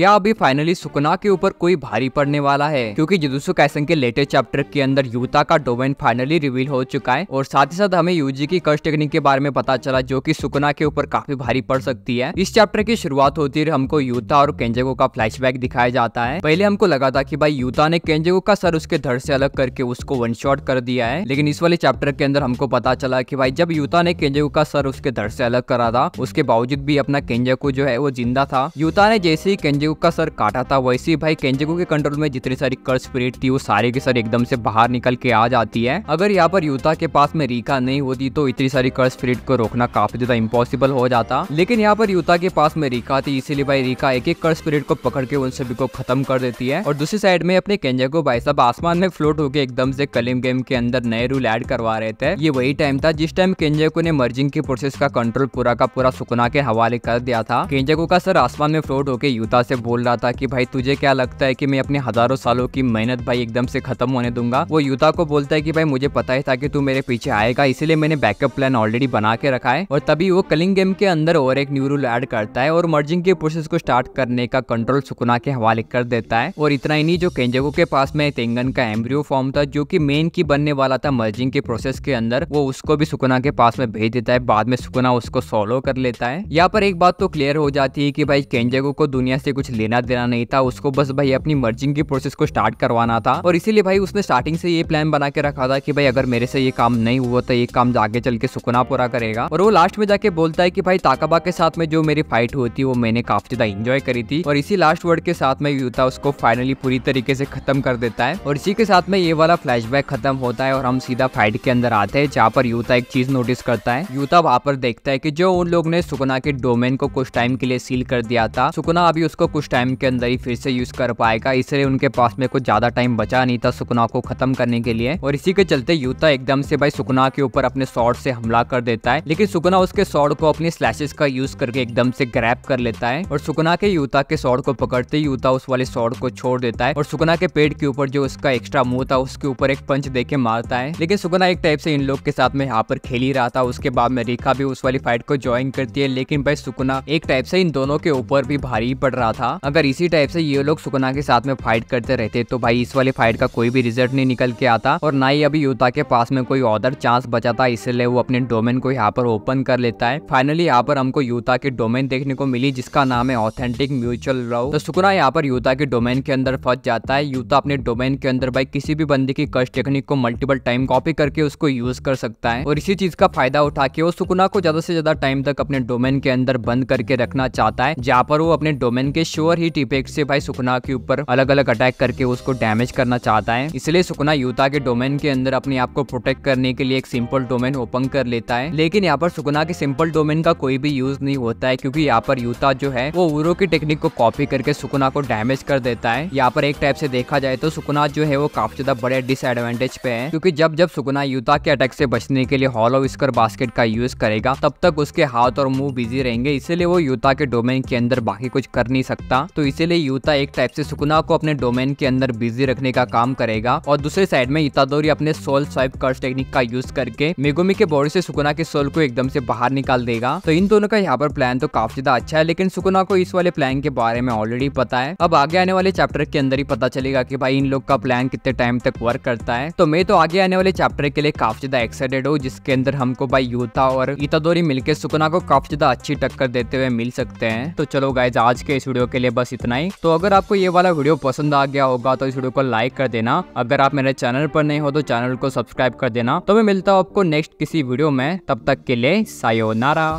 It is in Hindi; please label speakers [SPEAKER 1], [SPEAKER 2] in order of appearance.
[SPEAKER 1] क्या अभी फाइनली सुकना के ऊपर कोई भारी पड़ने वाला है क्योंकि जुजुसु कैसन के लेटेस्ट चैप्टर के अंदर युवता का डोमेन फाइनली रिवील हो चुका है और साथ ही साथ हमें यूजी की कर्ज टेक्निक के बारे में पता चला जो की सुकना के ऊपर काफी भारी पड़ सकती है इस चैप्टर की शुरुआत होती है हमको यूता और केंजेगो का फ्लैश दिखाया जाता है पहले हमको लगा था की भाई यूता ने केंजेगो का सर उसके धड़ से अलग करके उसको वन शॉट कर दिया है लेकिन इस वाले चैप्टर के अंदर हमको पता चला की भाई जब यूता ने केंजेगो का सर उसके धड़ से अलग करा था उसके बावजूद भी अपना केंजेगो जो है वो जिंदा था यूता ने जैसे ही केंजेगो केंजेगू का सर काटा था वैसे भाई केंजेगू के कंट्रोल में जितनी सारी कर्ज पीरियड थी वो सारी के सर एकदम से बाहर निकल के आ जाती है अगर यहाँ पर युता के पास में रीका नहीं होती तो इतनी सारी कर्ज पीरियड को रोकना काफी ज्यादा इम्पोसिबल हो जाता लेकिन यहाँ पर युता के पास में रीका थी इसीलिए भाई रीका एक एक कर्ज पीरियड को पकड़ के उन सभी को खत्म कर देती है और दूसरी साइड में अपने केंजेगो भाई साहब आसमान में फ्लोट होकर एकदम से कलिम गेम के अंदर नए रूल एड करवा रहे थे ये वही टाइम था जिस टाइम केंजेको ने मर्जिंग के प्रोसेस का कंट्रोल पूरा का पूरा सुकुना के हवाले कर दिया था केंजेको का सर आसमान में फ्लोट होकर युता से बोल रहा था कि भाई तुझे क्या लगता है कि मैं अपने हजारों सालों की मेहनत भाई एकदम से खत्म होने दूंगा वो युता को बोलता है कि भाई मुझे पता ही था कि तू मेरे पीछे आएगा इसीलिए मैंने बैकअप प्लान ऑलरेडी बना के रखा है और तभी वो कलिंग गेम के अंदर और एक न्यू रूल एड करता है और मर्जिंग के प्रोसेस को स्टार्ट करने का कंट्रोल सुकुना के हवाले कर देता है और इतना ही नहीं जो केंजेगो के पास में तेंगन का एम्ब्रियो फॉर्म था जो की मेन की बनने वाला था मर्जिंग के प्रोसेस के अंदर वो उसको भी सुकुना के पास में भेज देता है बाद में सुकुना उसको सोलो कर लेता है यहाँ पर एक बात तो क्लियर हो जाती है कि भाई केंजेगो को दुनिया से कुछ लेना देना नहीं था उसको बस भाई अपनी मर्जिंग की प्रोसेस को स्टार्ट करवाना था और इसीलिए भाई उसने स्टार्टिंग से ये प्लान बना के रखा था कि भाई अगर मेरे से ये काम नहीं हुआ तो ये काम जाके चल के सुकुना पूरा करेगा और वो लास्ट में जाके बोलता है की भाई ताकाबा के साथ में जो मेरी फाइट हुई थी वो मैंने काफी ज्यादा इंजॉय करी थी और इसी लास्ट वर्ड के साथ में यूता उसको फाइनली पूरी तरीके से खत्म कर देता है और इसी के साथ में ये वाला फ्लैश खत्म होता है और हम सीधा फाइट के अंदर आते हैं जहाँ पर यूता एक चीज नोटिस करता है यूता वहाँ पर देखता है की जो उन लोग ने सुकुना के डोमेन को कुछ टाइम के लिए सील कर दिया था सुकुना अभी उसको कुछ टाइम के अंदर ही फिर से यूज़ कर पाएगा इसलिए उनके पास में कुछ ज़्यादा टाइम बचा नहीं था सुकना को खत्म करने के लिए और इसी के चलते यूता एकदम से भाई सुकना के ऊपर अपने शॉर्ट से हमला कर देता है लेकिन सुकुना उसके शॉर्ट को अपने स्लैशेस का यूज करके एकदम से ग्रैप कर लेता है और सुकना के यूता के शॉर्ट को पकड़ते ही यूता उस वाले शॉर्ट को छोड़ देता है और सुकना के पेट के ऊपर जो उसका एक्स्ट्रा मुंह था उसके ऊपर एक पंच देके मारता है लेकिन सुकना एक टाइप से इन लोग के साथ में यहाँ पर खेल ही रहा था उसके बाद में रेखा भी उस वाली फाइट को ज्वाइन करती है लेकिन भाई सुकना एक टाइप से इन दोनों के ऊपर भी भारी पड़ रहा था था अगर इसी टाइप से ये लोग सुकना के साथ में फाइट करते रहते तो भाई इस वाले फाइट का कोई भी रिजल्ट नहीं निकल के आता और ना ही अभी युता के पास में कोई अदर चांस बचा था इसलिए वो अपने डोमेन को यहाँ पर ओपन कर लेता है फाइनली यहाँ पर हमको युता के डोमेन देखने को मिली जिसका नाम है ऑथेंटिक म्यूचुअल लव तो सुकुना यहाँ पर युता के डोमेन के अंदर फंस जाता है युता अपने डोमेन के अंदर भाई किसी भी बंदी की कस्ट टेक्निक को मल्टीपल टाइम कॉपी करके उसको यूज कर सकता है और इसी चीज का फायदा उठा के वो सुकुना को ज्यादा से ज्यादा टाइम तक अपने डोमेन के अंदर बंद करके रखना चाहता है जहाँ पर वो अपने डोमेन के श्योर ही टीपेक से भाई सुकुना के ऊपर अलग अलग अटैक करके उसको डैमेज करना चाहता है इसलिए सुकुना यूता के डोमेन के अंदर अपने आप को प्रोटेक्ट करने के लिए एक सिंपल डोमेन ओपन कर लेता है लेकिन यहाँ पर सुकुना के सिंपल डोमेन का कोई भी यूज नहीं होता है क्योंकि यहाँ पर यूता जो है वो उरो की टेक्निक को कॉपी करके सुकुना को डैमेज कर देता है यहाँ पर एक टाइप से देखा जाए तो सुकुना जो है वो काफी ज्यादा बड़े डिसएडवांटेज पे है क्योंकि जब जब सुकुना यूता के अटैक से बचने के लिए हॉलो स्कर बास्केट का यूज करेगा तब तक उसके हाथ और मुंह बिजी रहेंगे इसलिए वो यूता के डोमेन के अंदर बाकी कुछ कर नहीं सकता सकता तो इसीलिए युता एक टाइप से सुकुना को अपने डोमेन के अंदर बिजी रखने का काम करेगा और दूसरे साइड में इतादोरी अपने सोल स्वाइप कर्स टेक्निक का यूज करके मेगोमी के बॉडी से सुकुना के सोल को एकदम से बाहर निकाल देगा तो इन दोनों का यहाँ पर प्लान तो काफी ज्यादा अच्छा है लेकिन सुकुना को इस वाले प्लान के बारे में ऑलरेडी पता है अब आगे आने वाले चैप्टर के अंदर ही पता चलेगा की भाई इन लोग का प्लान कितने टाइम तक वर्क करता है तो मैं तो आगे आने वाले चैप्टर के लिए काफी ज्यादा एक्साइटेड हूँ जिसके अंदर हमको भाई युता और इतादोरी मिलकर सुकुना को काफी ज्यादा अच्छी टक्कर देते हुए मिल सकते हैं तो चलो गाइज आज के इस वीडियो के लिए बस इतना ही तो अगर आपको ये वाला वीडियो पसंद आ गया होगा तो इस वीडियो को लाइक कर देना अगर आप मेरे चैनल पर नहीं हो तो चैनल को सब्सक्राइब कर देना तो मैं मिलता हूँ आपको नेक्स्ट किसी वीडियो में तब तक के लिए सायो नारा